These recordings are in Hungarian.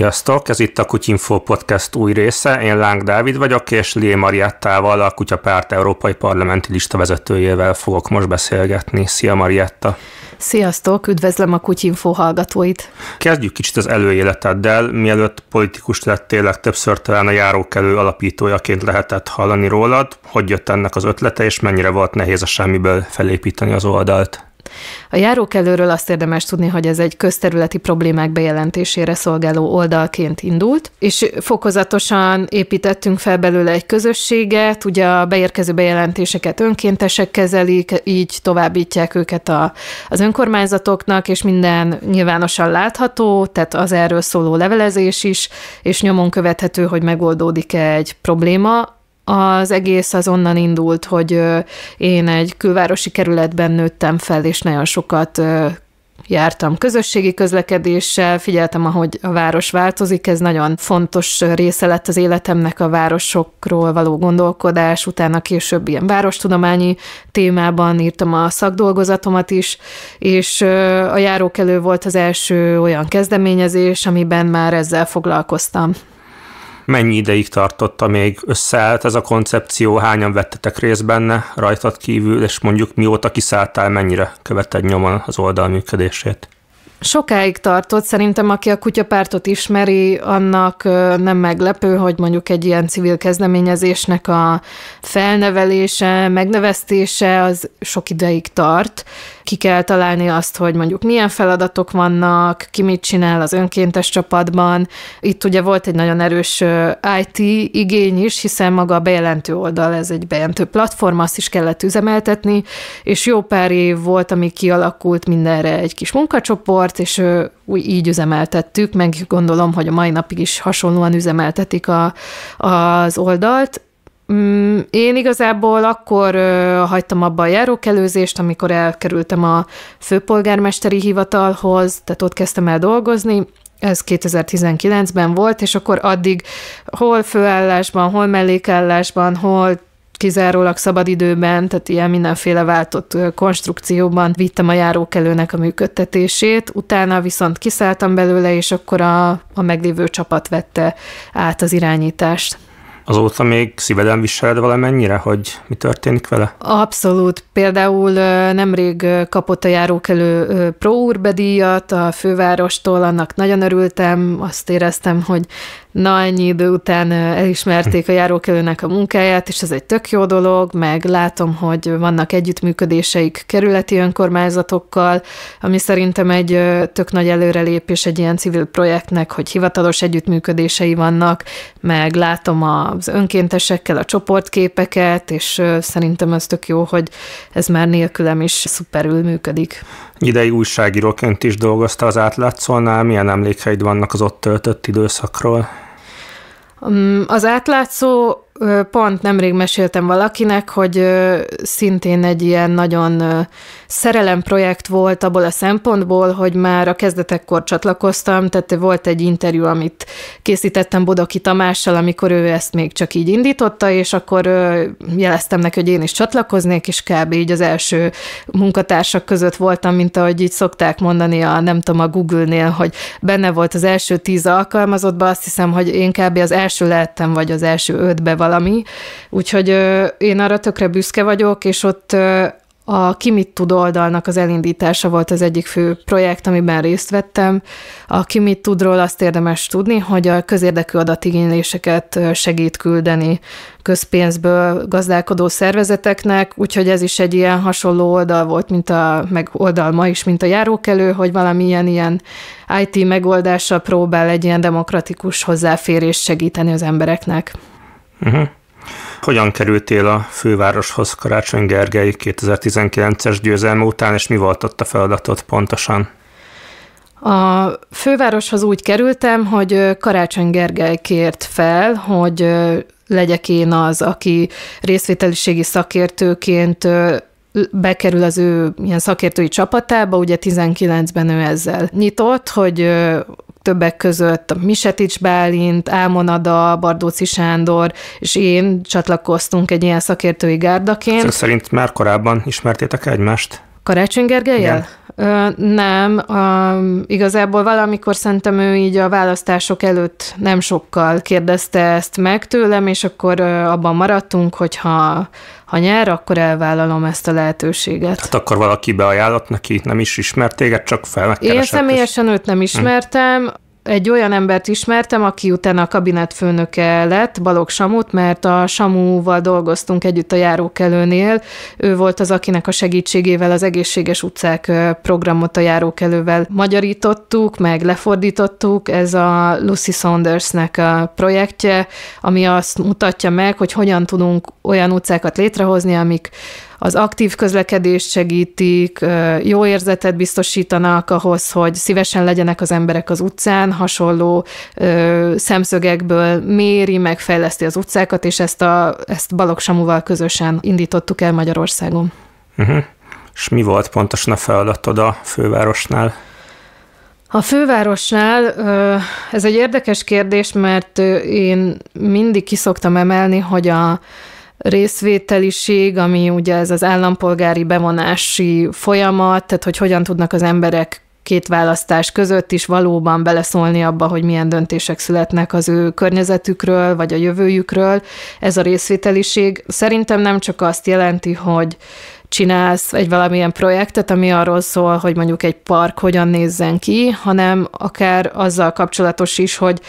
Sziasztok, ez itt a Kutyinfo Podcast új része. Én Láng Dávid vagyok, és Lié Mariettával, a Kutyapárt Európai Parlamenti Lista vezetőjével fogok most beszélgetni. Szia Marietta! Sziasztok, üdvözlöm a Kutyinfo hallgatóit! Kezdjük kicsit az előéleteddel. Mielőtt politikus lettél, többször talán a járókelő alapítójaként lehetett hallani rólad. Hogy jött ennek az ötlete, és mennyire volt nehéz a semmiből felépíteni az oldalt? A járókelőről azt érdemes tudni, hogy ez egy közterületi problémák bejelentésére szolgáló oldalként indult, és fokozatosan építettünk fel belőle egy közösséget, ugye a beérkező bejelentéseket önkéntesek kezelik, így továbbítják őket a, az önkormányzatoknak, és minden nyilvánosan látható, tehát az erről szóló levelezés is, és nyomon követhető, hogy megoldódik-e egy probléma, az egész az onnan indult, hogy én egy külvárosi kerületben nőttem fel, és nagyon sokat jártam közösségi közlekedéssel, figyeltem, ahogy a város változik, ez nagyon fontos része lett az életemnek a városokról való gondolkodás, utána később ilyen várostudományi témában írtam a szakdolgozatomat is, és a járókelő volt az első olyan kezdeményezés, amiben már ezzel foglalkoztam mennyi ideig tartotta még összeállt ez a koncepció, hányan vettetek részt benne rajtad kívül, és mondjuk mióta kiszálltál, mennyire követed nyomon az oldal működését? Sokáig tartott, szerintem aki a kutyapártot ismeri, annak nem meglepő, hogy mondjuk egy ilyen civil kezdeményezésnek a felnevelése, megnevesztése az sok ideig tart. Ki kell találni azt, hogy mondjuk milyen feladatok vannak, ki mit csinál az önkéntes csapatban. Itt ugye volt egy nagyon erős IT igény is, hiszen maga a bejelentő oldal, ez egy bejelentő platform, azt is kellett üzemeltetni, és jó pár év volt, ami kialakult mindenre egy kis munkacsoport, gyárt, és úgy így üzemeltettük, meg gondolom, hogy a mai napig is hasonlóan üzemeltetik a, az oldalt. Mm, én igazából akkor hagytam abba a járókelőzést, amikor elkerültem a főpolgármesteri hivatalhoz, tehát ott kezdtem el dolgozni, ez 2019-ben volt, és akkor addig hol főállásban, hol mellékállásban, hol kizárólag szabadidőben, tehát ilyen mindenféle váltott konstrukcióban vittem a járókelőnek a működtetését, utána viszont kiszálltam belőle, és akkor a, a meglévő csapat vette át az irányítást. Azóta még szíveden viseled valamennyire, hogy mi történik vele? Abszolút. Például nemrég kapott a járókelő Pro Urbe díjat a fővárostól, annak nagyon örültem, azt éreztem, hogy na ennyi idő után elismerték a járókelőnek a munkáját, és ez egy tök jó dolog, meg látom, hogy vannak együttműködéseik kerületi önkormányzatokkal, ami szerintem egy tök nagy előrelépés egy ilyen civil projektnek, hogy hivatalos együttműködései vannak, meg látom az önkéntesekkel a csoportképeket, és szerintem ez tök jó, hogy ez már nélkülem is szuperül működik. Idei újságíróként is dolgozta az átlátszónál, milyen emlékeid vannak az ott töltött időszakról? Az átlátszó pont nemrég meséltem valakinek, hogy szintén egy ilyen nagyon szerelemprojekt volt abból a szempontból, hogy már a kezdetekkor csatlakoztam, tehát volt egy interjú, amit készítettem Bodoki Tamással, amikor ő ezt még csak így indította, és akkor jeleztem neki, hogy én is csatlakoznék, és kb. így az első munkatársak között voltam, mint ahogy így szokták mondani a, nem tudom, a Google-nél, hogy benne volt az első tíz alkalmazottban, azt hiszem, hogy én kb. az első lehettem, vagy az első ötbe valami valami. Úgyhogy én arra tökre büszke vagyok, és ott a Ki mit tud oldalnak az elindítása volt az egyik fő projekt, amiben részt vettem. A Ki mit tudról azt érdemes tudni, hogy a közérdekű adatigényléseket segít küldeni közpénzből gazdálkodó szervezeteknek, úgyhogy ez is egy ilyen hasonló oldal volt, mint a, meg oldal ma is, mint a járókelő, hogy valamilyen ilyen IT megoldással próbál egy ilyen demokratikus hozzáférés segíteni az embereknek. Uh-huh. Hogyan kerültél a fővároshoz Karácsony Gergely 2019-es győzelme után, és mi volt ott a feladatot pontosan? A fővároshoz úgy kerültem, hogy Karácsony Gergely kért fel, hogy legyek én az, aki részvételiségi szakértőként bekerül az ő ilyen szakértői csapatába, ugye 19-ben ő ezzel nyitott, hogy többek között Misetics Bálint, Ámonada, Bardóci Sándor és én csatlakoztunk egy ilyen szakértői gárdaként. Szóval szerint már korábban ismertétek egymást? Karácsony Gergelyel? Igen. Ö, nem, igazából valamikor szerintem ő így a választások előtt nem sokkal kérdezte ezt meg tőlem, és akkor ö, abban maradtunk, hogy ha, ha nyer, akkor elvállalom ezt a lehetőséget. Tehát akkor valaki beajánlott neki, nem is ismert téged, csak fel Én személyesen őt nem hm. ismertem, egy olyan embert ismertem, aki utána a kabinetfőnöke lett, Balog Samut, mert a Samuval dolgoztunk együtt a járókelőnél. Ő volt az, akinek a segítségével az Egészséges utcák programot a járókelővel magyarítottuk, meg lefordítottuk. Ez a Lucy Saundersnek a projektje, ami azt mutatja meg, hogy hogyan tudunk olyan utcákat létrehozni, amik az aktív közlekedést segítik, jó érzetet biztosítanak ahhoz, hogy szívesen legyenek az emberek az utcán, hasonló szemszögekből méri, megfejleszti az utcákat, és ezt, a, ezt Samuval közösen indítottuk el Magyarországon. Uh-huh. És mi volt pontosan a feladatod a fővárosnál? A fővárosnál ez egy érdekes kérdés, mert én mindig kiszoktam emelni, hogy a részvételiség, ami ugye ez az állampolgári bevonási folyamat, tehát hogy hogyan tudnak az emberek két választás között is valóban beleszólni abba, hogy milyen döntések születnek az ő környezetükről, vagy a jövőjükről. Ez a részvételiség szerintem nem csak azt jelenti, hogy csinálsz egy valamilyen projektet, ami arról szól, hogy mondjuk egy park hogyan nézzen ki, hanem akár azzal kapcsolatos is, hogy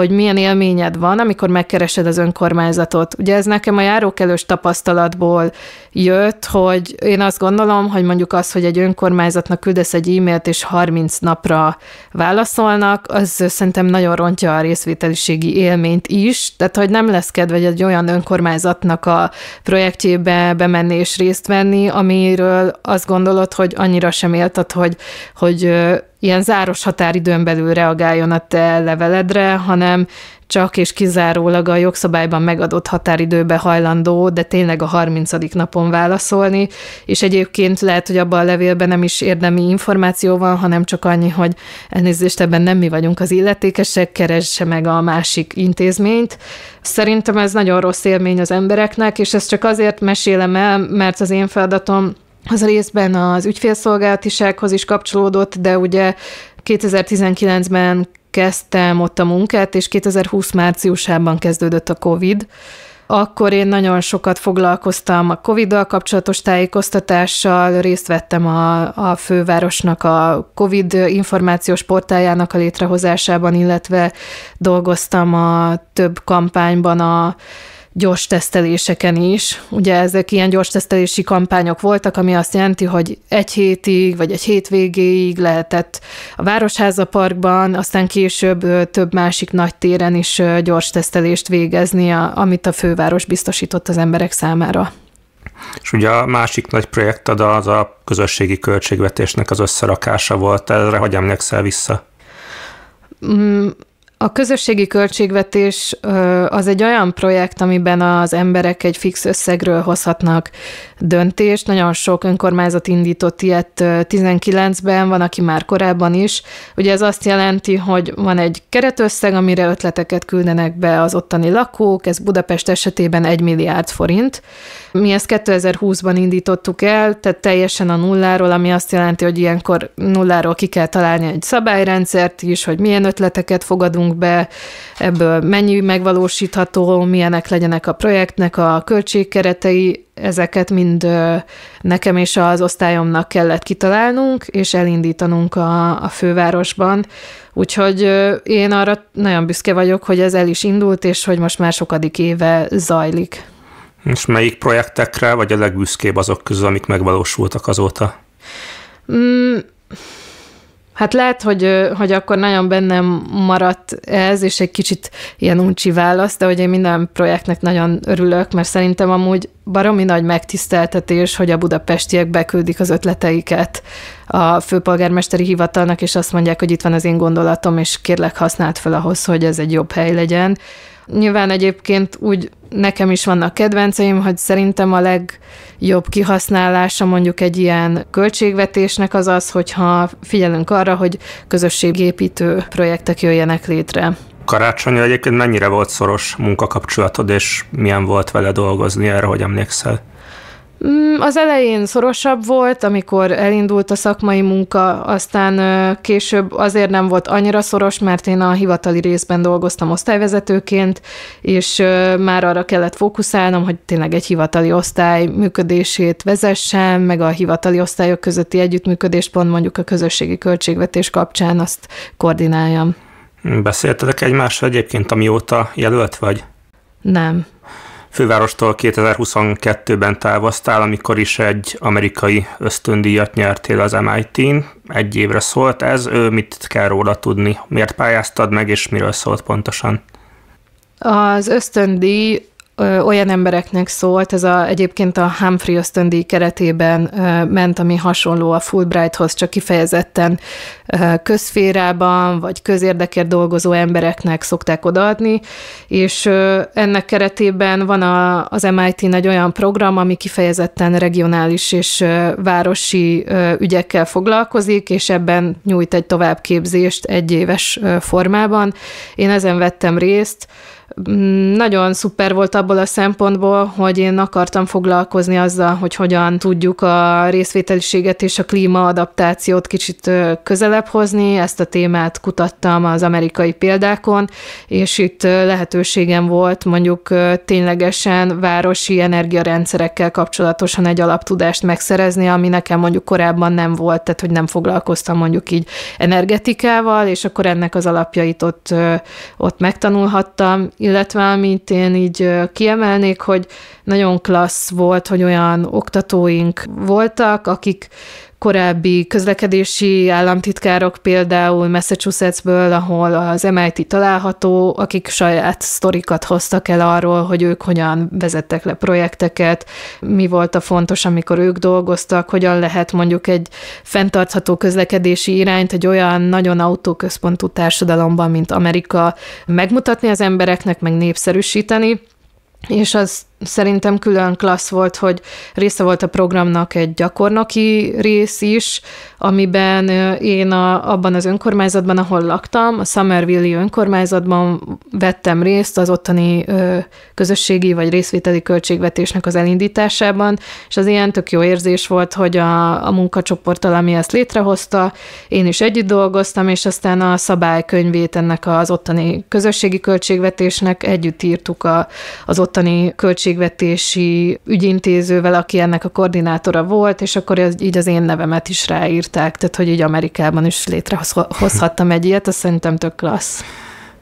hogy milyen élményed van, amikor megkeresed az önkormányzatot. Ugye ez nekem a járókelős tapasztalatból jött, hogy én azt gondolom, hogy mondjuk az, hogy egy önkormányzatnak küldesz egy e-mailt, és 30 napra válaszolnak, az szerintem nagyon rontja a részvételiségi élményt is, tehát hogy nem lesz kedve egy olyan önkormányzatnak a projektjébe bemenni és részt venni, amiről azt gondolod, hogy annyira sem éltad, hogy, hogy ilyen záros határidőn belül reagáljon a te leveledre, hanem csak és kizárólag a jogszabályban megadott határidőbe hajlandó, de tényleg a 30. napon válaszolni, és egyébként lehet, hogy abban a levélben nem is érdemi információ van, hanem csak annyi, hogy elnézést ebben nem mi vagyunk az illetékesek, keresse meg a másik intézményt. Szerintem ez nagyon rossz élmény az embereknek, és ezt csak azért mesélem el, mert az én feladatom az részben az ügyfélszolgálatisághoz is kapcsolódott, de ugye 2019-ben kezdtem ott a munkát, és 2020 márciusában kezdődött a COVID. Akkor én nagyon sokat foglalkoztam a COVID-dal kapcsolatos tájékoztatással, részt vettem a, a fővárosnak a COVID információs portájának a létrehozásában, illetve dolgoztam a több kampányban a gyors teszteléseken is. Ugye ezek ilyen gyors tesztelési kampányok voltak, ami azt jelenti, hogy egy hétig vagy egy hétvégéig lehetett a Városháza Parkban, aztán később több másik nagy téren is gyors tesztelést végezni, amit a főváros biztosított az emberek számára. És ugye a másik nagy projekted az a közösségi költségvetésnek az összerakása volt, erre hogy emlékszel vissza? Mm, a közösségi költségvetés az egy olyan projekt, amiben az emberek egy fix összegről hozhatnak döntést. Nagyon sok önkormányzat indított ilyet 19-ben, van, aki már korábban is. Ugye ez azt jelenti, hogy van egy keretösszeg, amire ötleteket küldenek be az ottani lakók, ez Budapest esetében 1 milliárd forint. Mi ezt 2020-ban indítottuk el, tehát teljesen a nulláról, ami azt jelenti, hogy ilyenkor nulláról ki kell találni egy szabályrendszert is, hogy milyen ötleteket fogadunk számoljunk be, ebből mennyi megvalósítható, milyenek legyenek a projektnek a költségkeretei, ezeket mind nekem és az osztályomnak kellett kitalálnunk, és elindítanunk a, a fővárosban. Úgyhogy én arra nagyon büszke vagyok, hogy ez el is indult, és hogy most már sokadik éve zajlik. És melyik projektekre vagy a legbüszkébb azok közül, amik megvalósultak azóta? Mm, Hát lehet, hogy, hogy akkor nagyon bennem maradt ez, és egy kicsit ilyen uncsi válasz, de hogy én minden projektnek nagyon örülök, mert szerintem amúgy baromi nagy megtiszteltetés, hogy a budapestiek beküldik az ötleteiket a főpolgármesteri hivatalnak, és azt mondják, hogy itt van az én gondolatom, és kérlek használt fel ahhoz, hogy ez egy jobb hely legyen. Nyilván egyébként úgy nekem is vannak kedvenceim, hogy szerintem a legjobb kihasználása mondjuk egy ilyen költségvetésnek az az, hogyha figyelünk arra, hogy közösségépítő projektek jöjjenek létre. Karácsonyra egyébként mennyire volt szoros munkakapcsolatod, és milyen volt vele dolgozni, erre hogy emlékszel? Mm, az elején szorosabb volt, amikor elindult a szakmai munka, aztán később azért nem volt annyira szoros, mert én a hivatali részben dolgoztam osztályvezetőként, és már arra kellett fókuszálnom, hogy tényleg egy hivatali osztály működését vezessem, meg a hivatali osztályok közötti együttműködést pont mondjuk a közösségi költségvetés kapcsán azt koordináljam. Beszéltetek egymással egyébként, amióta jelölt vagy? Nem fővárostól 2022-ben távoztál, amikor is egy amerikai ösztöndíjat nyertél az MIT-n. Egy évre szólt ez, ő mit kell róla tudni? Miért pályáztad meg, és miről szólt pontosan? Az ösztöndíj olyan embereknek szólt, ez a, egyébként a Humphrey ösztöndi keretében ment, ami hasonló a Fulbrighthoz, csak kifejezetten közférában vagy közérdekért dolgozó embereknek szokták odaadni, és ennek keretében van az mit egy olyan program, ami kifejezetten regionális és városi ügyekkel foglalkozik, és ebben nyújt egy továbbképzést egy éves formában. Én ezen vettem részt, Mm, nagyon szuper volt abból a szempontból, hogy én akartam foglalkozni azzal, hogy hogyan tudjuk a részvételiséget és a klímaadaptációt kicsit közelebb hozni. Ezt a témát kutattam az amerikai példákon, és itt lehetőségem volt mondjuk ténylegesen városi energiarendszerekkel kapcsolatosan egy alaptudást megszerezni, ami nekem mondjuk korábban nem volt, tehát hogy nem foglalkoztam mondjuk így energetikával, és akkor ennek az alapjait ott, ott megtanulhattam, illetve amit én így kiemelnék, hogy nagyon klassz volt, hogy olyan oktatóink voltak, akik korábbi közlekedési államtitkárok például Massachusettsből, ahol az MIT található, akik saját sztorikat hoztak el arról, hogy ők hogyan vezettek le projekteket, mi volt a fontos, amikor ők dolgoztak, hogyan lehet mondjuk egy fenntartható közlekedési irányt egy olyan nagyon autóközpontú társadalomban, mint Amerika megmutatni az embereknek, meg népszerűsíteni. És az szerintem külön klassz volt, hogy része volt a programnak egy gyakornoki rész is, amiben én a, abban az önkormányzatban, ahol laktam, a Summerville önkormányzatban vettem részt az ottani ö, közösségi vagy részvételi költségvetésnek az elindításában, és az ilyen tök jó érzés volt, hogy a, a munkacsoporttal, ami ezt létrehozta, én is együtt dolgoztam, és aztán a szabálykönyvét ennek az ottani közösségi költségvetésnek együtt írtuk a, az ottani költségvetésnek, költségvetési ügyintézővel, aki ennek a koordinátora volt, és akkor így az én nevemet is ráírták, tehát hogy így Amerikában is létrehozhattam egy ilyet, azt szerintem tök klassz.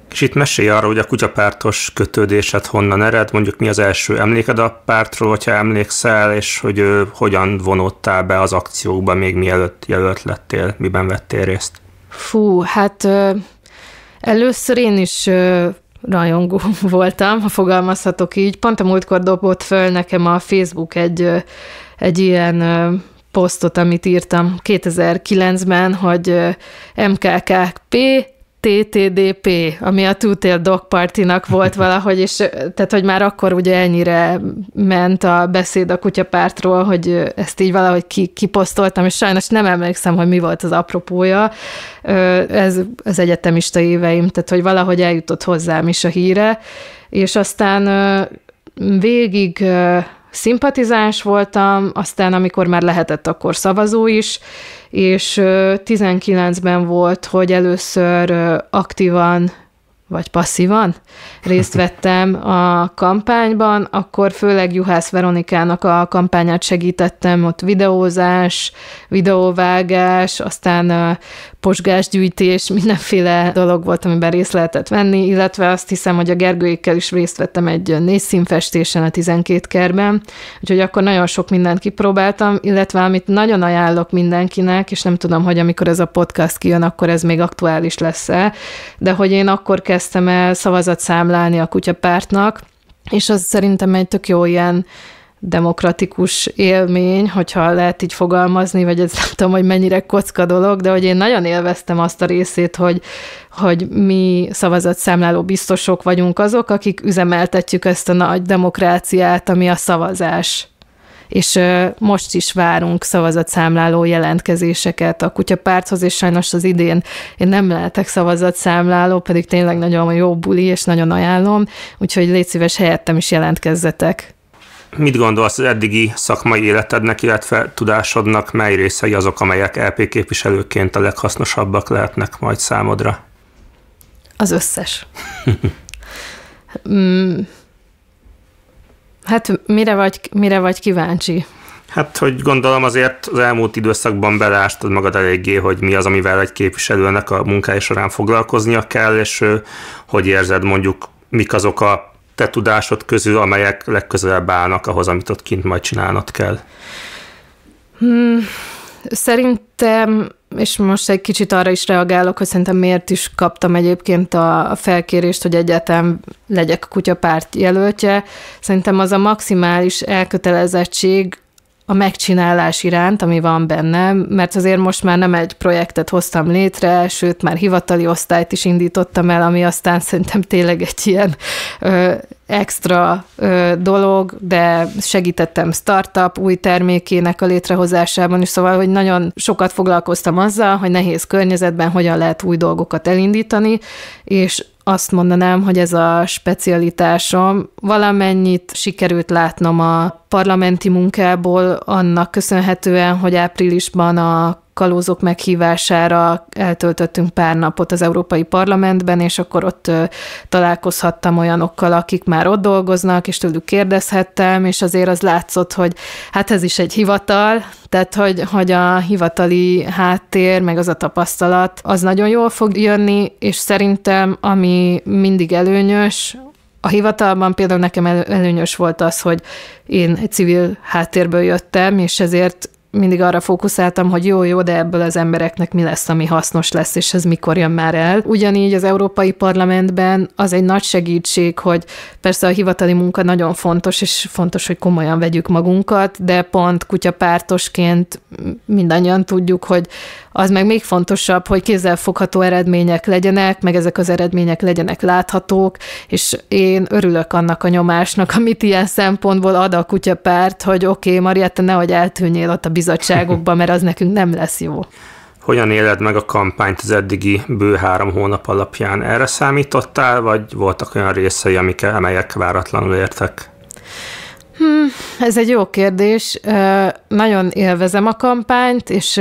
Kicsit mesélj arra, hogy a kutyapártos kötődésed honnan ered, mondjuk mi az első emléked a pártról, hogyha emlékszel, és hogy ő, hogyan vonódtál be az akciókba még mielőtt jelölt lettél, miben vettél részt? Fú, hát először én is rajongó voltam, ha fogalmazhatok így. Pont a múltkor dobott föl nekem a Facebook egy, egy ilyen posztot, amit írtam 2009-ben, hogy MKKP TTDP, ami a Two Tail Dog Party-nak volt valahogy, és tehát, hogy már akkor ugye ennyire ment a beszéd a kutyapártról, hogy ezt így valahogy ki, kiposztoltam, és sajnos nem emlékszem, hogy mi volt az apropója. Ez az egyetemista éveim, tehát, hogy valahogy eljutott hozzám is a híre, és aztán végig szimpatizáns voltam, aztán amikor már lehetett, akkor szavazó is, és 19-ben volt, hogy először aktívan vagy passzívan részt vettem a kampányban, akkor főleg Juhász Veronikának a kampányát segítettem, ott videózás, videóvágás, aztán posgásgyűjtés, mindenféle dolog volt, amiben részt lehetett venni, illetve azt hiszem, hogy a Gergőikkel is részt vettem egy négy színfestésen a 12 kerben, úgyhogy akkor nagyon sok mindent kipróbáltam, illetve amit nagyon ajánlok mindenkinek, és nem tudom, hogy amikor ez a podcast kijön, akkor ez még aktuális lesz-e, de hogy én akkor kezdtem el szavazatszámlálni a kutyapártnak, és az szerintem egy tök jó ilyen demokratikus élmény, hogyha lehet így fogalmazni, vagy ez nem tudom, hogy mennyire kocka dolog, de hogy én nagyon élveztem azt a részét, hogy, hogy mi szavazatszámláló biztosok vagyunk azok, akik üzemeltetjük ezt a nagy demokráciát, ami a szavazás és most is várunk szavazatszámláló jelentkezéseket a kutyapárthoz, és sajnos az idén én nem lehetek szavazatszámláló, pedig tényleg nagyon jó buli, és nagyon ajánlom, úgyhogy légy szíves helyettem is jelentkezzetek. Mit gondolsz az eddigi szakmai életednek, illetve tudásodnak, mely részei azok, amelyek LP e képviselőként a leghasznosabbak lehetnek majd számodra? Az összes. Mm. Hát mire vagy, mire vagy kíváncsi? Hát, hogy gondolom azért az elmúlt időszakban belástad magad eléggé, hogy mi az, amivel egy képviselőnek a munkája során foglalkoznia kell, és hogy érzed mondjuk mik azok a te tudásod közül, amelyek legközelebb állnak ahhoz, amit ott kint majd csinálnod kell? Hmm, szerintem, és most egy kicsit arra is reagálok, hogy szerintem miért is kaptam egyébként a felkérést, hogy egyetem legyek a kutyapárt jelöltje. Szerintem az a maximális elkötelezettség, a megcsinálás iránt, ami van bennem, mert azért most már nem egy projektet hoztam létre, sőt, már hivatali osztályt is indítottam el, ami aztán szerintem tényleg egy ilyen ö, extra ö, dolog, de segítettem startup új termékének a létrehozásában is, szóval, hogy nagyon sokat foglalkoztam azzal, hogy nehéz környezetben hogyan lehet új dolgokat elindítani, és azt mondanám, hogy ez a specialitásom. Valamennyit sikerült látnom a parlamenti munkából annak köszönhetően, hogy áprilisban a kalózok meghívására eltöltöttünk pár napot az Európai Parlamentben, és akkor ott találkozhattam olyanokkal, akik már ott dolgoznak, és tőlük kérdezhettem, és azért az látszott, hogy hát ez is egy hivatal, tehát, hogy, hogy a hivatali háttér, meg az a tapasztalat, az nagyon jól fog jönni, és szerintem, ami mindig előnyös, a hivatalban például nekem előnyös volt az, hogy én egy civil háttérből jöttem, és ezért mindig arra fókuszáltam, hogy jó, jó, de ebből az embereknek mi lesz, ami hasznos lesz, és ez mikor jön már el. Ugyanígy az Európai Parlamentben az egy nagy segítség, hogy persze a hivatali munka nagyon fontos, és fontos, hogy komolyan vegyük magunkat, de pont kutyapártosként mindannyian tudjuk, hogy az meg még fontosabb, hogy kézzelfogható eredmények legyenek, meg ezek az eredmények legyenek láthatók, és én örülök annak a nyomásnak, amit ilyen szempontból ad a kutyapárt, hogy oké, okay, Marietta, nehogy eltűnjél ott a bizottságokban, mert az nekünk nem lesz jó. Hogyan éled meg a kampányt az eddigi bő három hónap alapján? Erre számítottál, vagy voltak olyan részei, amik, amelyek váratlanul értek? Hmm, ez egy jó kérdés. Nagyon élvezem a kampányt, és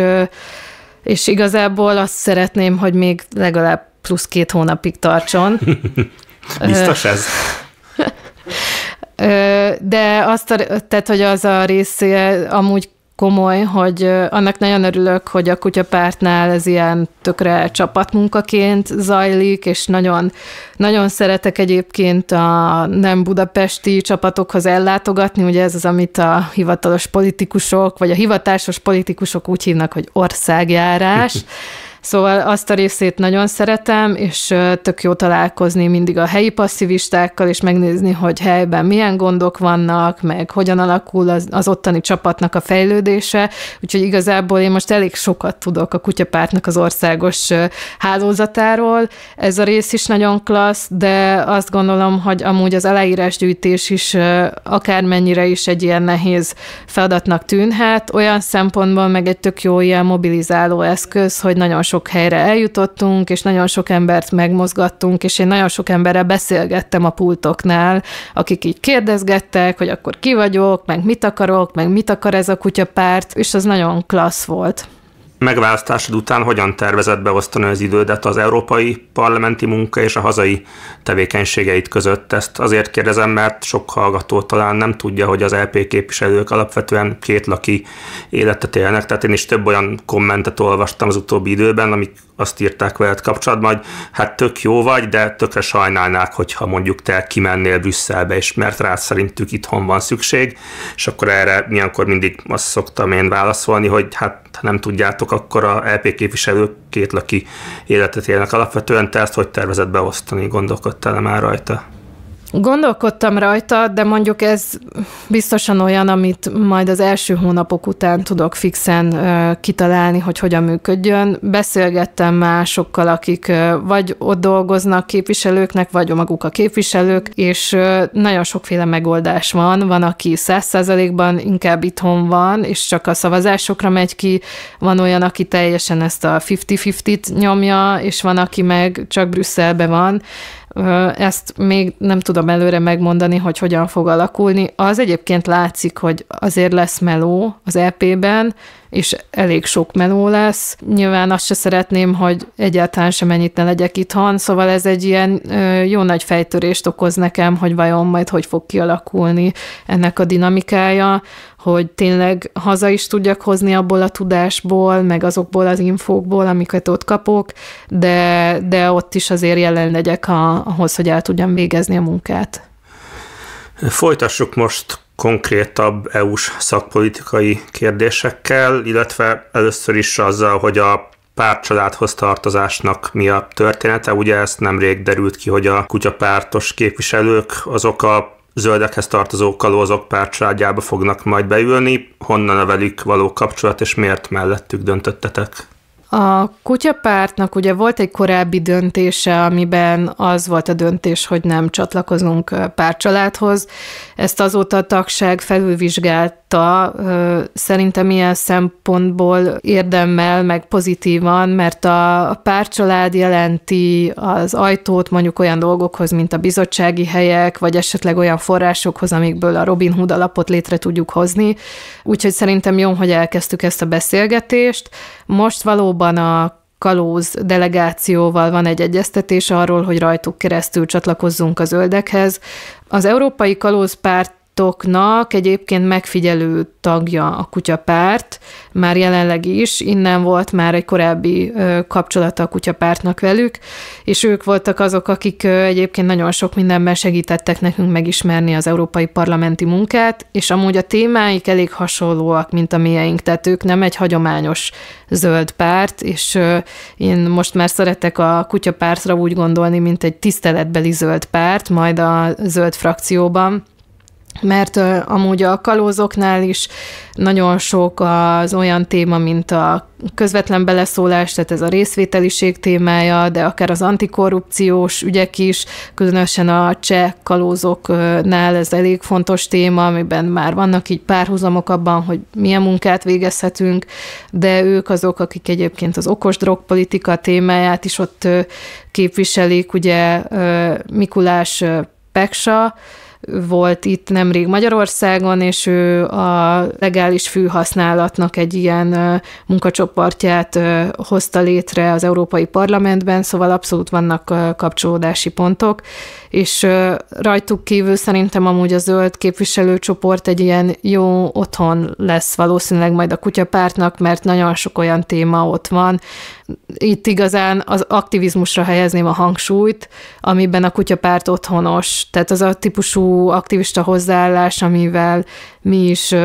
és igazából azt szeretném, hogy még legalább plusz két hónapig tartson. Biztos ez? De azt, a, tehát, hogy az a rész, amúgy komoly, hogy annak nagyon örülök, hogy a kutyapártnál ez ilyen tökre csapatmunkaként zajlik, és nagyon, nagyon szeretek egyébként a nem budapesti csapatokhoz ellátogatni, ugye ez az, amit a hivatalos politikusok, vagy a hivatásos politikusok úgy hívnak, hogy országjárás, Szóval azt a részét nagyon szeretem, és tök jó találkozni mindig a helyi passzivistákkal, és megnézni, hogy helyben milyen gondok vannak, meg hogyan alakul az, az ottani csapatnak a fejlődése. Úgyhogy igazából én most elég sokat tudok a kutyapártnak az országos hálózatáról. Ez a rész is nagyon klassz, de azt gondolom, hogy amúgy az aláírásgyűjtés is akármennyire is egy ilyen nehéz feladatnak tűnhet, olyan szempontból meg egy tök jó ilyen mobilizáló eszköz, hogy nagyon sok sok helyre eljutottunk, és nagyon sok embert megmozgattunk, és én nagyon sok emberrel beszélgettem a pultoknál, akik így kérdezgettek, hogy akkor ki vagyok, meg mit akarok, meg mit akar ez a kutyapárt, és az nagyon klassz volt megválasztásod után hogyan tervezed beosztani az idődet az európai parlamenti munka és a hazai tevékenységeid között? Ezt azért kérdezem, mert sok hallgató talán nem tudja, hogy az LP képviselők alapvetően két laki életet élnek, tehát én is több olyan kommentet olvastam az utóbbi időben, amik azt írták veled kapcsolatban, hogy hát tök jó vagy, de tökre sajnálnák, hogyha mondjuk te kimennél Brüsszelbe, és mert rá szerintük itthon van szükség, és akkor erre milyenkor mindig azt szoktam én válaszolni, hogy hát ha nem tudjátok, akkor a LP képviselők két laki életet élnek alapvetően, te ezt hogy tervezett beosztani, gondolkodtál -e már rajta? Gondolkodtam rajta, de mondjuk ez biztosan olyan, amit majd az első hónapok után tudok fixen kitalálni, hogy hogyan működjön. Beszélgettem másokkal, akik vagy ott dolgoznak képviselőknek, vagy maguk a képviselők, és nagyon sokféle megoldás van. Van, aki száz százalékban inkább itthon van, és csak a szavazásokra megy ki, van olyan, aki teljesen ezt a 50-50-t nyomja, és van, aki meg csak Brüsszelbe van, ezt még nem tudom előre megmondani, hogy hogyan fog alakulni. Az egyébként látszik, hogy azért lesz meló az EP-ben, és elég sok meló lesz. Nyilván azt se szeretném, hogy egyáltalán sem ennyit ne legyek itthon, szóval ez egy ilyen jó nagy fejtörést okoz nekem, hogy vajon majd hogy fog kialakulni ennek a dinamikája, hogy tényleg haza is tudjak hozni abból a tudásból, meg azokból az infókból, amiket ott kapok, de, de ott is azért jelen legyek ahhoz, hogy el tudjam végezni a munkát. Folytassuk most konkrétabb EU-s szakpolitikai kérdésekkel, illetve először is azzal, hogy a pártcsaládhoz tartozásnak mi a története. Ugye ezt nemrég derült ki, hogy a kutyapártos képviselők azok a zöldekhez tartozó kalózok pártcsaládjába fognak majd beülni. Honnan a velük való kapcsolat, és miért mellettük döntöttetek? A kutyapártnak ugye volt egy korábbi döntése, amiben az volt a döntés, hogy nem csatlakozunk párcsaládhoz. Ezt azóta a tagság felülvizsgálta, szerintem ilyen szempontból érdemmel, meg pozitívan, mert a párcsalád jelenti az ajtót mondjuk olyan dolgokhoz, mint a bizottsági helyek, vagy esetleg olyan forrásokhoz, amikből a Robin Hood alapot létre tudjuk hozni. Úgyhogy szerintem jó, hogy elkezdtük ezt a beszélgetést. Most valóban valóban a kalóz delegációval van egy egyeztetés arról, hogy rajtuk keresztül csatlakozzunk a zöldekhez. Az Európai kalóz Párt pártoknak egyébként megfigyelő tagja a kutyapárt, már jelenleg is, innen volt már egy korábbi kapcsolata a kutyapártnak velük, és ők voltak azok, akik egyébként nagyon sok mindenben segítettek nekünk megismerni az európai parlamenti munkát, és amúgy a témáik elég hasonlóak, mint a miénk, tehát ők nem egy hagyományos zöld párt, és én most már szeretek a kutyapártra úgy gondolni, mint egy tiszteletbeli zöld párt, majd a zöld frakcióban mert amúgy a kalózoknál is nagyon sok az olyan téma, mint a közvetlen beleszólás, tehát ez a részvételiség témája, de akár az antikorrupciós ügyek is, különösen a cseh kalózoknál ez elég fontos téma, amiben már vannak így párhuzamok abban, hogy milyen munkát végezhetünk, de ők azok, akik egyébként az okos drogpolitika témáját is ott képviselik, ugye Mikulás Peksa, volt itt nemrég Magyarországon, és ő a legális fűhasználatnak egy ilyen munkacsoportját hozta létre az Európai Parlamentben, szóval abszolút vannak kapcsolódási pontok, és rajtuk kívül szerintem amúgy a zöld képviselőcsoport egy ilyen jó otthon lesz valószínűleg majd a kutyapártnak, mert nagyon sok olyan téma ott van. Itt igazán az aktivizmusra helyezném a hangsúlyt, amiben a kutyapárt otthonos, tehát az a típusú aktivista hozzáállás, amivel mi is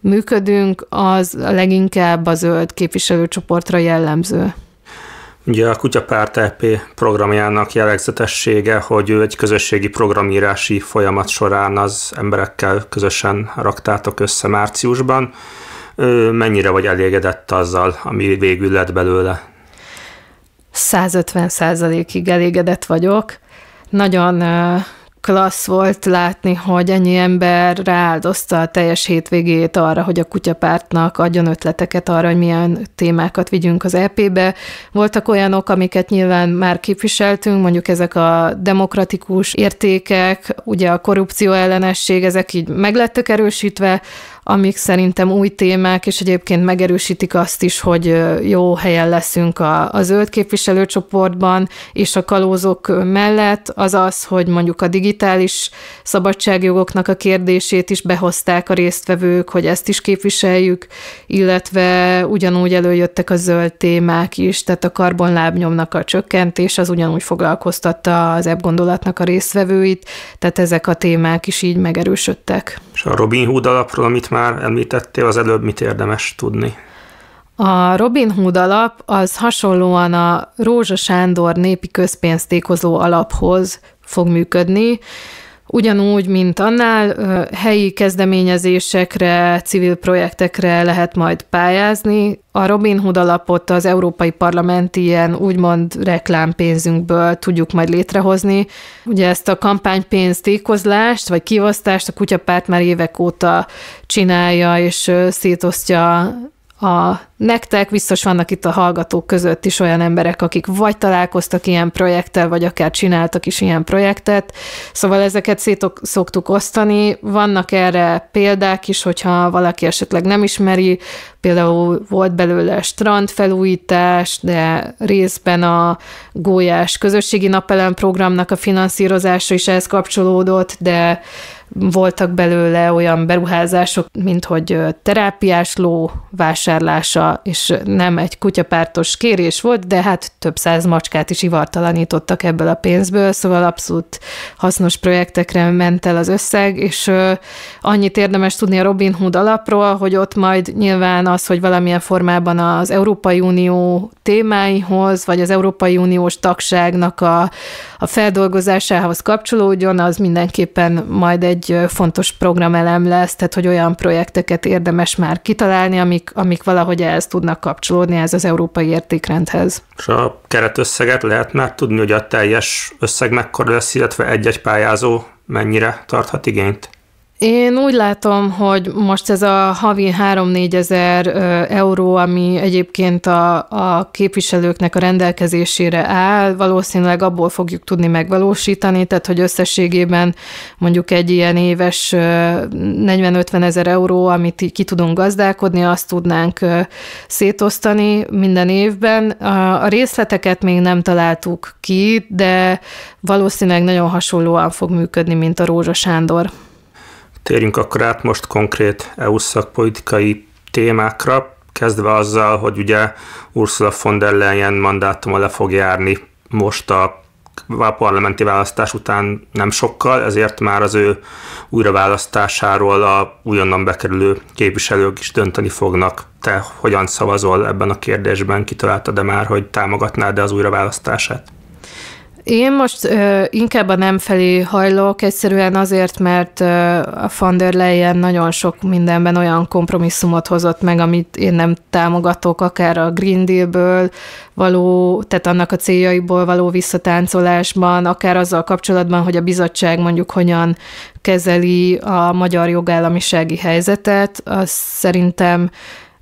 működünk, az leginkább a zöld képviselőcsoportra jellemző. Ugye a Kutyapárt EP programjának jellegzetessége, hogy ő egy közösségi programírási folyamat során az emberekkel közösen raktátok össze márciusban. Mennyire vagy elégedett azzal, ami végül lett belőle? 150 százalékig elégedett vagyok. Nagyon klassz volt látni, hogy ennyi ember rááldozta a teljes hétvégét arra, hogy a kutyapártnak adjon ötleteket arra, hogy milyen témákat vigyünk az EP-be. Voltak olyanok, amiket nyilván már képviseltünk, mondjuk ezek a demokratikus értékek, ugye a korrupció ellenesség, ezek így meglettek erősítve, amik szerintem új témák, és egyébként megerősítik azt is, hogy jó helyen leszünk a, a zöld képviselőcsoportban, és a kalózok mellett, az az, hogy mondjuk a digitális szabadságjogoknak a kérdését is behozták a résztvevők, hogy ezt is képviseljük, illetve ugyanúgy előjöttek a zöld témák is, tehát a karbonlábnyomnak a csökkentés az ugyanúgy foglalkoztatta az ebb gondolatnak a résztvevőit, tehát ezek a témák is így megerősödtek. És a Robin Hood alapról, amit már említettél, az előbb mit érdemes tudni? A Robin Hood alap az hasonlóan a Rózsa Sándor népi közpénztékozó alaphoz fog működni, Ugyanúgy, mint annál, helyi kezdeményezésekre, civil projektekre lehet majd pályázni. A Robin Hood alapot az Európai Parlament ilyen úgymond reklámpénzünkből tudjuk majd létrehozni. Ugye ezt a kampánypénz tékozlást, vagy kivasztást a kutyapárt már évek óta csinálja, és szétosztja a nektek biztos vannak itt a hallgatók között is olyan emberek, akik vagy találkoztak ilyen projekttel, vagy akár csináltak is ilyen projektet, szóval ezeket szét szoktuk osztani. Vannak erre példák is, hogyha valaki esetleg nem ismeri, például volt belőle strandfelújítás, de részben a Gólyás közösségi napelem programnak a finanszírozása is ehhez kapcsolódott, de voltak belőle olyan beruházások, mint hogy terápiás ló vásárlása, és nem egy kutyapártos kérés volt, de hát több száz macskát is ivartalanítottak ebből a pénzből, szóval abszolút hasznos projektekre ment el az összeg, és annyit érdemes tudni a Robin Hood alapról, hogy ott majd nyilván az, hogy valamilyen formában az Európai Unió témáihoz, vagy az Európai Uniós tagságnak a, a feldolgozásához kapcsolódjon, az mindenképpen majd egy egy fontos programelem lesz, tehát hogy olyan projekteket érdemes már kitalálni, amik, amik valahogy ehhez tudnak kapcsolódni, ez az európai értékrendhez. És a keretösszeget lehet már tudni, hogy a teljes összeg mekkora lesz, illetve egy-egy pályázó mennyire tarthat igényt? Én úgy látom, hogy most ez a havi 3-4 ezer euró, ami egyébként a, a képviselőknek a rendelkezésére áll, valószínűleg abból fogjuk tudni megvalósítani, tehát hogy összességében mondjuk egy ilyen éves 40-50 ezer euró, amit ki tudunk gazdálkodni, azt tudnánk szétosztani minden évben. A részleteket még nem találtuk ki, de valószínűleg nagyon hasonlóan fog működni, mint a Rózsa Sándor Térjünk akkor át most konkrét EU szakpolitikai témákra, kezdve azzal, hogy ugye Ursula von der Leyen mandátuma le fog járni most a parlamenti választás után nem sokkal, ezért már az ő újraválasztásáról a újonnan bekerülő képviselők is dönteni fognak. Te hogyan szavazol ebben a kérdésben? Kitaláltad-e már, hogy támogatnád-e az újraválasztását? Én most ö, inkább a nem felé hajlok, egyszerűen azért, mert ö, a van der Leyen nagyon sok mindenben olyan kompromisszumot hozott meg, amit én nem támogatok, akár a Green Deal-ből való, tehát annak a céljaiból való visszatáncolásban, akár azzal kapcsolatban, hogy a bizottság mondjuk hogyan kezeli a magyar jogállamisági helyzetet, az szerintem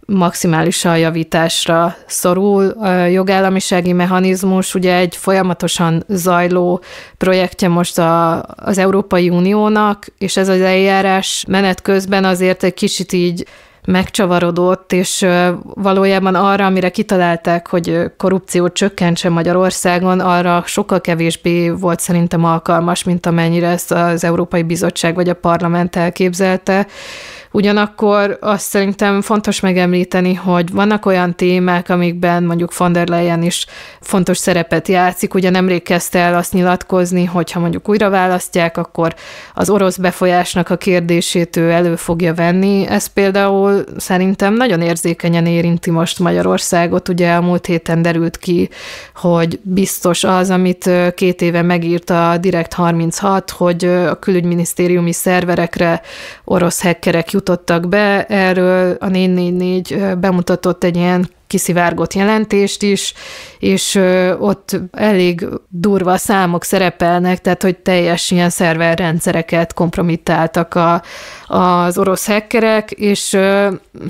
maximálisan javításra szorul. A jogállamisági mechanizmus ugye egy folyamatosan zajló projektje most a, az Európai Uniónak, és ez az eljárás menet közben azért egy kicsit így megcsavarodott, és valójában arra, amire kitalálták, hogy korrupció csökkentse Magyarországon, arra sokkal kevésbé volt szerintem alkalmas, mint amennyire ezt az Európai Bizottság vagy a parlament elképzelte. Ugyanakkor azt szerintem fontos megemlíteni, hogy vannak olyan témák, amikben mondjuk von der Leyen is fontos szerepet játszik. Ugye nemrég kezdte el azt nyilatkozni, hogy ha mondjuk újra választják, akkor az orosz befolyásnak a kérdését ő elő fogja venni. Ez például szerintem nagyon érzékenyen érinti most Magyarországot. Ugye a múlt héten derült ki, hogy biztos az, amit két éve megírt a Direkt 36, hogy a külügyminisztériumi szerverekre orosz hackerek jutottak be, erről a 444 bemutatott egy ilyen kiszivárgott jelentést is, és ott elég durva számok szerepelnek, tehát hogy teljes ilyen szerverrendszereket kompromittáltak a, az orosz hackerek, és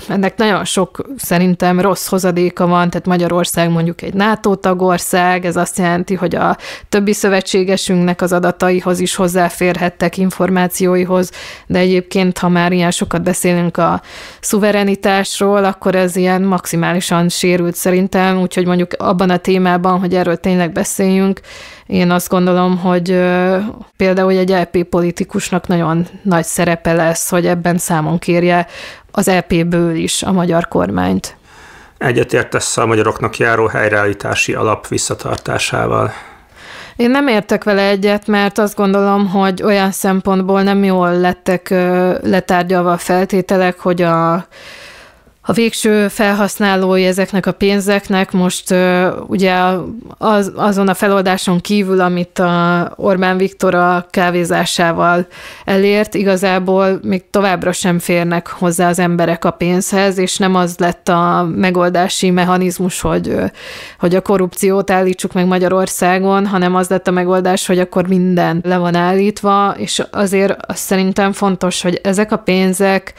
ennek nagyon sok szerintem rossz hozadéka van, tehát Magyarország mondjuk egy NATO tagország, ez azt jelenti, hogy a többi szövetségesünknek az adataihoz is hozzáférhettek információihoz, de egyébként, ha már ilyen sokat beszélünk a szuverenitásról, akkor ez ilyen maximálisan sérült szerintem, úgyhogy mondjuk abban a témában, hogy erről tényleg beszéljünk, én azt gondolom, hogy például egy LP e politikusnak nagyon nagy szerepe lesz, hogy ebben számon kérje az LP-ből e is a magyar kormányt. Egyetértesz a magyaroknak járó helyreállítási alap visszatartásával? Én nem értek vele egyet, mert azt gondolom, hogy olyan szempontból nem jól lettek letárgyalva a feltételek, hogy a a végső felhasználói ezeknek a pénzeknek most uh, ugye az, azon a feloldáson kívül, amit a Orbán Viktor a kávézásával elért, igazából még továbbra sem férnek hozzá az emberek a pénzhez, és nem az lett a megoldási mechanizmus, hogy, hogy a korrupciót állítsuk meg Magyarországon, hanem az lett a megoldás, hogy akkor minden le van állítva, és azért azt szerintem fontos, hogy ezek a pénzek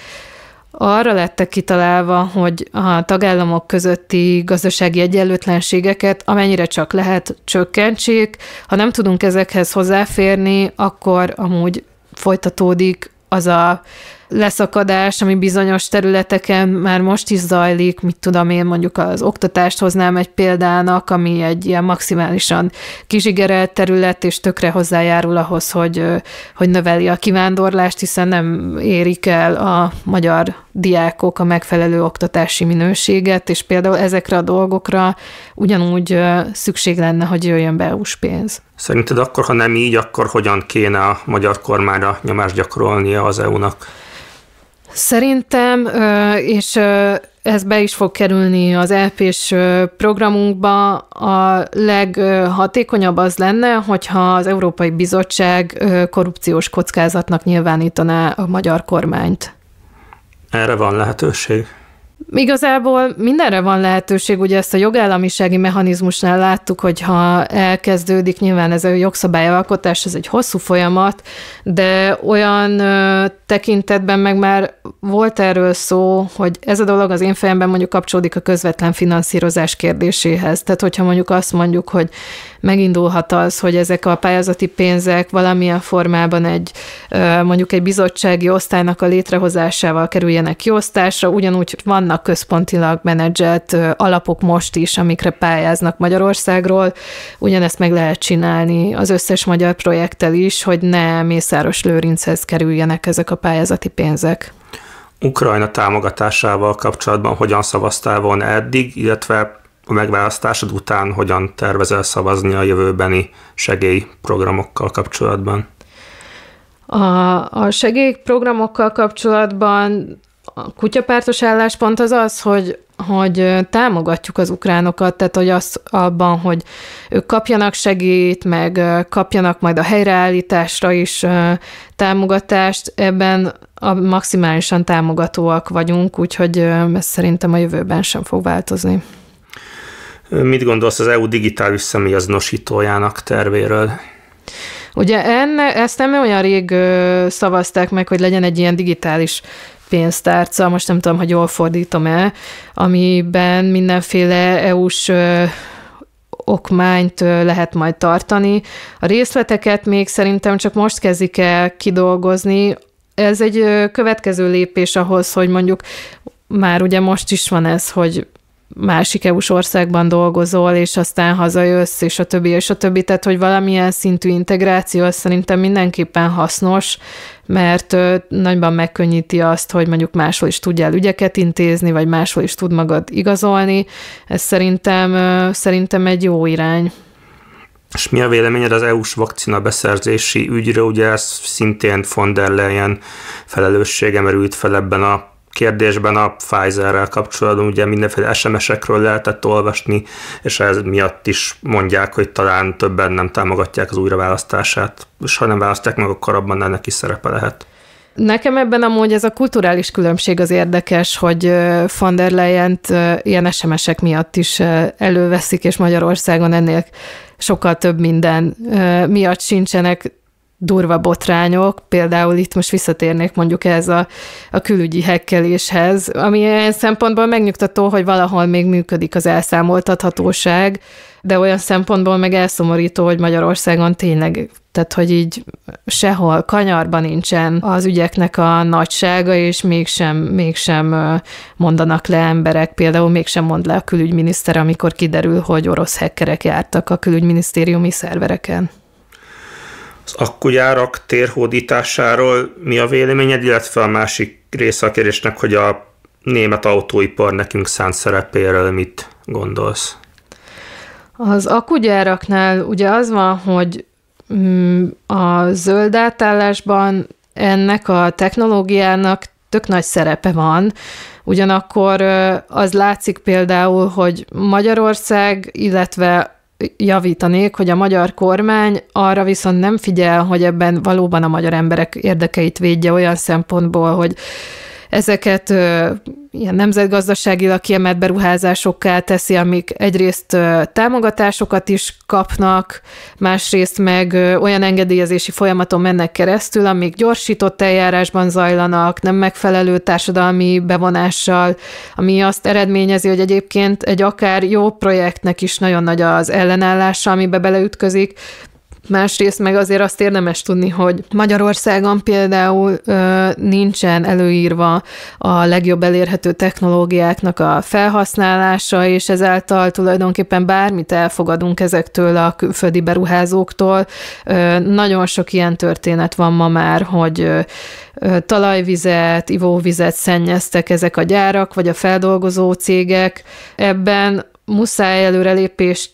arra lettek kitalálva, hogy a tagállamok közötti gazdasági egyenlőtlenségeket amennyire csak lehet csökkentsék. Ha nem tudunk ezekhez hozzáférni, akkor amúgy folytatódik az a leszakadás, ami bizonyos területeken már most is zajlik, mit tudom én, mondjuk az oktatást hoznám egy példának, ami egy ilyen maximálisan kizsigerelt terület, és tökre hozzájárul ahhoz, hogy, hogy növeli a kivándorlást, hiszen nem érik el a magyar diákok a megfelelő oktatási minőséget, és például ezekre a dolgokra ugyanúgy szükség lenne, hogy jöjjön be EU-s pénz. Szerinted akkor, ha nem így, akkor hogyan kéne a magyar kormányra nyomást gyakorolnia az EU-nak? Szerintem, és ez be is fog kerülni az LP-s programunkba, a leghatékonyabb az lenne, hogyha az Európai Bizottság korrupciós kockázatnak nyilvánítaná a magyar kormányt. Erre van lehetőség? Igazából mindenre van lehetőség, ugye ezt a jogállamisági mechanizmusnál láttuk, hogy ha elkezdődik, nyilván ez a jogszabályalkotás, ez egy hosszú folyamat, de olyan tekintetben meg már volt erről szó, hogy ez a dolog az én fejemben mondjuk kapcsolódik a közvetlen finanszírozás kérdéséhez. Tehát hogyha mondjuk azt mondjuk, hogy megindulhat az, hogy ezek a pályázati pénzek valamilyen formában egy mondjuk egy bizottsági osztálynak a létrehozásával kerüljenek kiosztásra, ugyanúgy vannak vannak központilag menedzselt alapok most is, amikre pályáznak Magyarországról. Ugyanezt meg lehet csinálni az összes magyar projekttel is, hogy ne Mészáros Lőrinchez kerüljenek ezek a pályázati pénzek. Ukrajna támogatásával kapcsolatban hogyan szavaztál volna eddig, illetve a megválasztásod után hogyan tervezel szavazni a jövőbeni segélyprogramokkal kapcsolatban? A, a segélyprogramokkal kapcsolatban kutyapártos álláspont az az, hogy, hogy támogatjuk az ukránokat, tehát hogy az abban, hogy ők kapjanak segít, meg kapjanak majd a helyreállításra is támogatást, ebben a maximálisan támogatóak vagyunk, úgyhogy ez szerintem a jövőben sem fog változni. Mit gondolsz az EU digitális személyazonosítójának tervéről? Ugye enne, ezt nem olyan rég szavazták meg, hogy legyen egy ilyen digitális pénztárca, most nem tudom, hogy jól fordítom-e, amiben mindenféle EU-s okmányt lehet majd tartani. A részleteket még szerintem csak most kezdik el kidolgozni. Ez egy következő lépés ahhoz, hogy mondjuk már ugye most is van ez, hogy másik EU-s országban dolgozol, és aztán hazajössz, és a többi, és a többi, tehát hogy valamilyen szintű integráció az szerintem mindenképpen hasznos, mert nagyban megkönnyíti azt, hogy mondjuk máshol is tudjál ügyeket intézni, vagy máshol is tud magad igazolni. Ez szerintem, szerintem egy jó irány. És mi a véleményed az EU-s vakcina beszerzési ügyről? Ugye ez szintén von der Leyen felelőssége merült fel ebben a kérdésben a Pfizerrel kapcsolatban ugye mindenféle SMS-ekről lehetett olvasni, és ez miatt is mondják, hogy talán többen nem támogatják az újraválasztását, és ha nem választják meg, akkor abban ennek is szerepe lehet. Nekem ebben amúgy ez a kulturális különbség az érdekes, hogy von der leyen ilyen SMS-ek miatt is előveszik, és Magyarországon ennél sokkal több minden miatt sincsenek durva botrányok, például itt most visszatérnék mondjuk ez a, a külügyi hekkeléshez, ami ilyen szempontból megnyugtató, hogy valahol még működik az elszámoltathatóság, de olyan szempontból meg elszomorító, hogy Magyarországon tényleg, tehát hogy így sehol, kanyarban nincsen az ügyeknek a nagysága, és mégsem, mégsem mondanak le emberek, például mégsem mond le a külügyminiszter, amikor kiderül, hogy orosz hekkerek jártak a külügyminisztériumi szervereken az akkujárak térhódításáról mi a véleményed, illetve a másik része a kérdésnek, hogy a német autóipar nekünk szánt szerepéről mit gondolsz? Az akkugyáraknál ugye az van, hogy mm, a zöld átállásban ennek a technológiának tök nagy szerepe van, ugyanakkor az látszik például, hogy Magyarország, illetve javítanék, hogy a magyar kormány arra viszont nem figyel, hogy ebben valóban a magyar emberek érdekeit védje olyan szempontból, hogy ezeket ilyen nemzetgazdaságilag kiemelt beruházásokká teszi, amik egyrészt támogatásokat is kapnak, másrészt meg olyan engedélyezési folyamaton mennek keresztül, amik gyorsított eljárásban zajlanak, nem megfelelő társadalmi bevonással, ami azt eredményezi, hogy egyébként egy akár jó projektnek is nagyon nagy az ellenállása, amibe beleütközik, Másrészt meg azért azt érdemes tudni, hogy Magyarországon például ö, nincsen előírva a legjobb elérhető technológiáknak a felhasználása, és ezáltal tulajdonképpen bármit elfogadunk ezektől a külföldi beruházóktól. Ö, nagyon sok ilyen történet van ma már, hogy ö, talajvizet, ivóvizet szennyeztek ezek a gyárak, vagy a feldolgozó cégek. Ebben muszáj előrelépést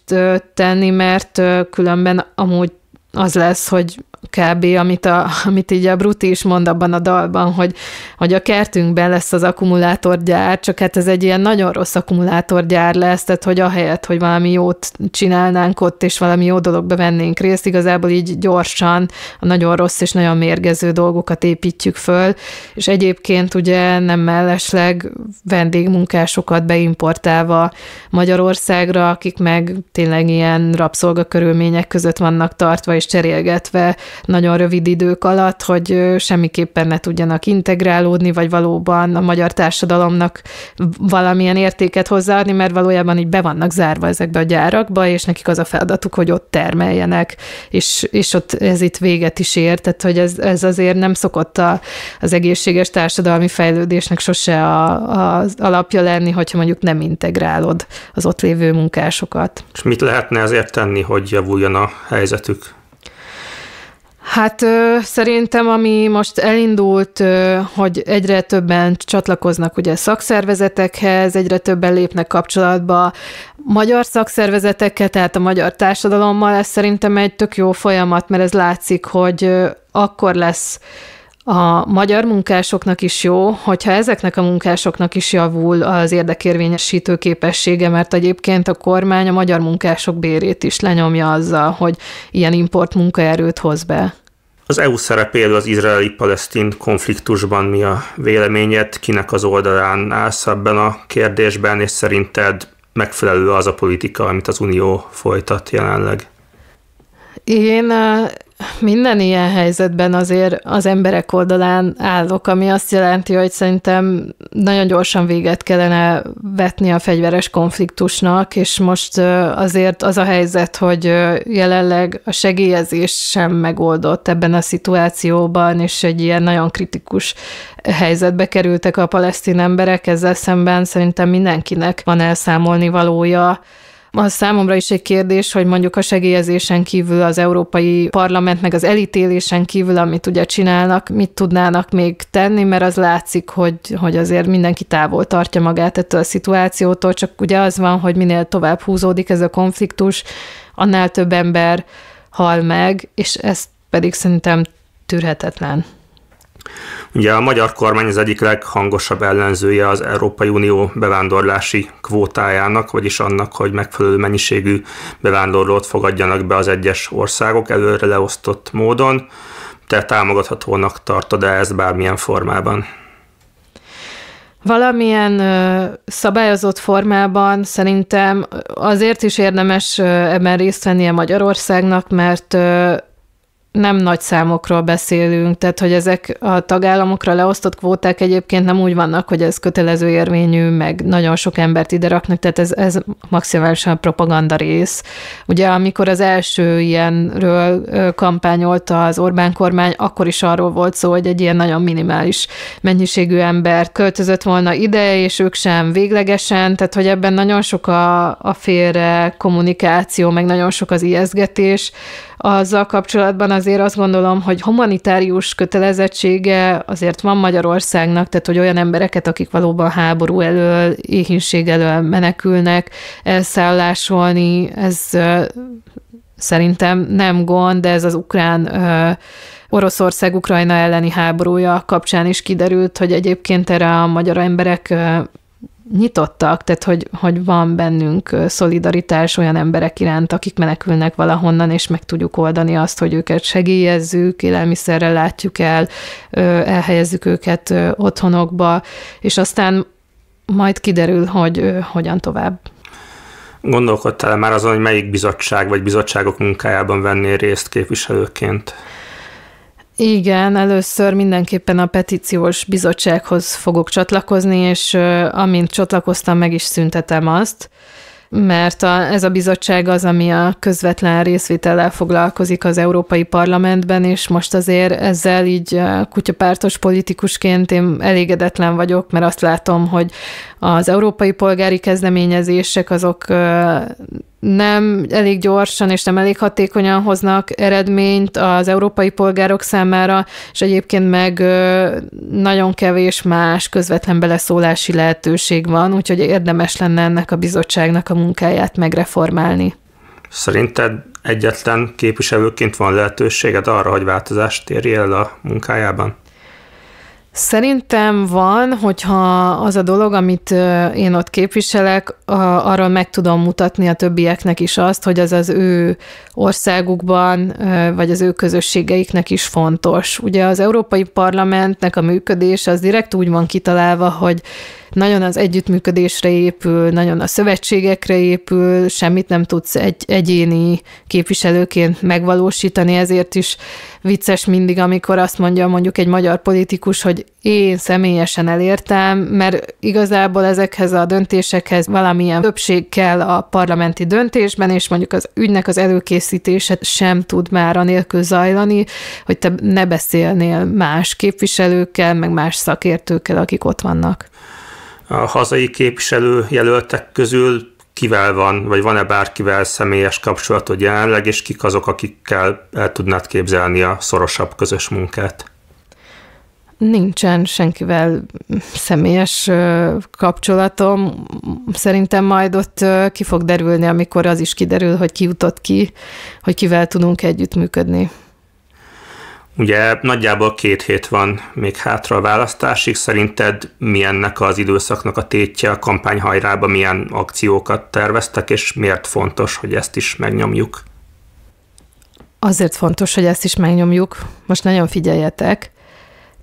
tenni, mert különben amúgy az lesz, hogy kb. amit, a, amit így a Bruti is mond abban a dalban, hogy, hogy a kertünkben lesz az akkumulátorgyár, csak hát ez egy ilyen nagyon rossz akkumulátorgyár lesz, tehát hogy ahelyett, hogy valami jót csinálnánk ott, és valami jó dologba vennénk részt, igazából így gyorsan a nagyon rossz és nagyon mérgező dolgokat építjük föl, és egyébként ugye nem mellesleg vendégmunkásokat beimportálva Magyarországra, akik meg tényleg ilyen rabszolgakörülmények között vannak tartva és cserélgetve nagyon rövid idők alatt, hogy semmiképpen ne tudjanak integrálódni, vagy valóban a magyar társadalomnak valamilyen értéket hozzáadni, mert valójában így be vannak zárva ezekbe a gyárakba, és nekik az a feladatuk, hogy ott termeljenek, és, és ott ez itt véget is ér, tehát hogy ez, ez azért nem szokott a, az egészséges társadalmi fejlődésnek sose a, a, az alapja lenni, hogyha mondjuk nem integrálod az ott lévő munkásokat. És mit lehetne azért tenni, hogy javuljon a helyzetük? Hát ö, szerintem, ami most elindult, ö, hogy egyre többen csatlakoznak ugye szakszervezetekhez, egyre többen lépnek kapcsolatba magyar szakszervezetekkel, tehát a magyar társadalommal, ez szerintem egy tök jó folyamat, mert ez látszik, hogy ö, akkor lesz a magyar munkásoknak is jó, hogyha ezeknek a munkásoknak is javul az érdekérvényesítő képessége, mert egyébként a kormány a magyar munkások bérét is lenyomja azzal, hogy ilyen import munkaerőt hoz be. Az EU szerepéről az izraeli-palesztin konfliktusban mi a véleményed, kinek az oldalán állsz ebben a kérdésben, és szerinted megfelelő az a politika, amit az Unió folytat jelenleg? Én minden ilyen helyzetben azért az emberek oldalán állok, ami azt jelenti, hogy szerintem nagyon gyorsan véget kellene vetni a fegyveres konfliktusnak, és most azért az a helyzet, hogy jelenleg a segélyezés sem megoldott ebben a szituációban, és egy ilyen nagyon kritikus helyzetbe kerültek a palesztin emberek, ezzel szemben szerintem mindenkinek van elszámolni valója, az számomra is egy kérdés, hogy mondjuk a segélyezésen kívül az Európai Parlament, meg az elítélésen kívül, amit ugye csinálnak, mit tudnának még tenni, mert az látszik, hogy, hogy azért mindenki távol tartja magát ettől a szituációtól, csak ugye az van, hogy minél tovább húzódik ez a konfliktus, annál több ember hal meg, és ez pedig szerintem tűrhetetlen. Ugye a magyar kormány az egyik leghangosabb ellenzője az Európai Unió bevándorlási kvótájának, vagyis annak, hogy megfelelő mennyiségű bevándorlót fogadjanak be az egyes országok előre leosztott módon. Te támogathatónak tartod-e ezt bármilyen formában? Valamilyen szabályozott formában szerintem azért is érdemes ebben részt vennie Magyarországnak, mert nem nagy számokról beszélünk, tehát hogy ezek a tagállamokra leosztott kvóták egyébként nem úgy vannak, hogy ez kötelező érvényű, meg nagyon sok embert ide raknak, tehát ez, ez maximálisan a propaganda rész. Ugye amikor az első ilyenről kampányolta az Orbán kormány, akkor is arról volt szó, hogy egy ilyen nagyon minimális mennyiségű ember költözött volna ide, és ők sem véglegesen, tehát hogy ebben nagyon sok a, a félre kommunikáció, meg nagyon sok az ijeszgetés, azzal kapcsolatban azért azt gondolom, hogy humanitárius kötelezettsége azért van Magyarországnak, tehát hogy olyan embereket, akik valóban háború elől, éhínség elől menekülnek, elszállásolni, ez szerintem nem gond, de ez az ukrán Oroszország-Ukrajna elleni háborúja kapcsán is kiderült, hogy egyébként erre a magyar emberek nyitottak, tehát hogy, hogy van bennünk szolidaritás olyan emberek iránt, akik menekülnek valahonnan, és meg tudjuk oldani azt, hogy őket segélyezzük, élelmiszerrel látjuk el, elhelyezzük őket otthonokba, és aztán majd kiderül, hogy hogyan tovább. Gondolkodtál már azon, hogy melyik bizottság vagy bizottságok munkájában vennél részt képviselőként? Igen, először mindenképpen a petíciós bizottsághoz fogok csatlakozni, és amint csatlakoztam, meg is szüntetem azt, mert a, ez a bizottság az, ami a közvetlen részvétellel foglalkozik az Európai Parlamentben, és most azért ezzel így kutyapártos politikusként én elégedetlen vagyok, mert azt látom, hogy az európai polgári kezdeményezések azok nem elég gyorsan és nem elég hatékonyan hoznak eredményt az európai polgárok számára, és egyébként meg nagyon kevés más közvetlen beleszólási lehetőség van, úgyhogy érdemes lenne ennek a bizottságnak a munkáját megreformálni. Szerinted egyetlen képviselőként van lehetőséged arra, hogy változást érjél a munkájában? Szerintem van, hogyha az a dolog, amit én ott képviselek, arról meg tudom mutatni a többieknek is azt, hogy az az ő országukban, vagy az ő közösségeiknek is fontos. Ugye az Európai Parlamentnek a működés az direkt úgy van kitalálva, hogy nagyon az együttműködésre épül, nagyon a szövetségekre épül, semmit nem tudsz egy egyéni képviselőként megvalósítani, ezért is vicces mindig, amikor azt mondja mondjuk egy magyar politikus, hogy én személyesen elértem, mert igazából ezekhez a döntésekhez valamilyen többség kell a parlamenti döntésben, és mondjuk az ügynek az előkészítése sem tud már anélkül zajlani, hogy te ne beszélnél más képviselőkkel, meg más szakértőkkel, akik ott vannak a hazai képviselő jelöltek közül kivel van, vagy van-e bárkivel személyes kapcsolatod jelenleg, és kik azok, akikkel el tudnád képzelni a szorosabb közös munkát? Nincsen senkivel személyes kapcsolatom. Szerintem majd ott ki fog derülni, amikor az is kiderül, hogy ki jutott ki, hogy kivel tudunk együttműködni. Ugye nagyjából két hét van még hátra a választásig, szerinted milyennek az időszaknak a tétje a kampányhajrába, milyen akciókat terveztek, és miért fontos, hogy ezt is megnyomjuk? Azért fontos, hogy ezt is megnyomjuk. Most nagyon figyeljetek,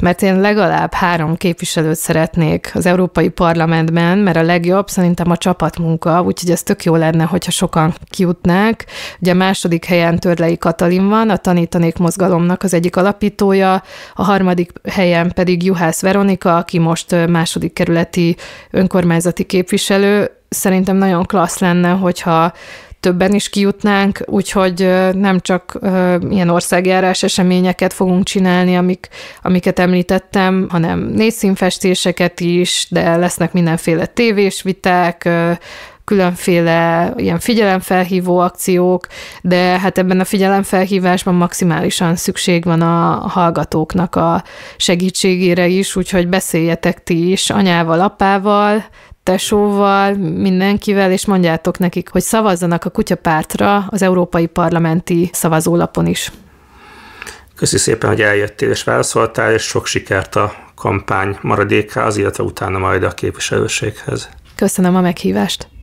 mert én legalább három képviselőt szeretnék az Európai Parlamentben, mert a legjobb szerintem a csapatmunka, úgyhogy ez tök jó lenne, hogyha sokan kijutnák. Ugye a második helyen Törlei Katalin van, a Tanítanék Mozgalomnak az egyik alapítója, a harmadik helyen pedig Juhász Veronika, aki most második kerületi önkormányzati képviselő. Szerintem nagyon klassz lenne, hogyha többen is kijutnánk, úgyhogy nem csak ilyen országjárás eseményeket fogunk csinálni, amik, amiket említettem, hanem nézszínfestéseket is, de lesznek mindenféle tévés viták, különféle ilyen figyelemfelhívó akciók, de hát ebben a figyelemfelhívásban maximálisan szükség van a hallgatóknak a segítségére is, úgyhogy beszéljetek ti is anyával, apával, tesóval, mindenkivel, és mondjátok nekik, hogy szavazzanak a kutyapártra az Európai Parlamenti szavazólapon is. Köszi szépen, hogy eljöttél és válaszoltál, és sok sikert a kampány maradékához, illetve utána majd a képviselőséghez. Köszönöm a meghívást.